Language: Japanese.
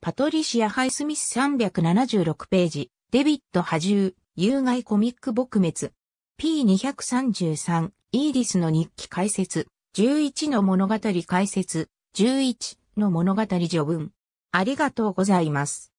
パトリシア・ハイスミス376ページ、デビット・ハジュー、有害コミック撲滅。P233、イーディスの日記解説、11の物語解説、11の物語序文。ありがとうございます。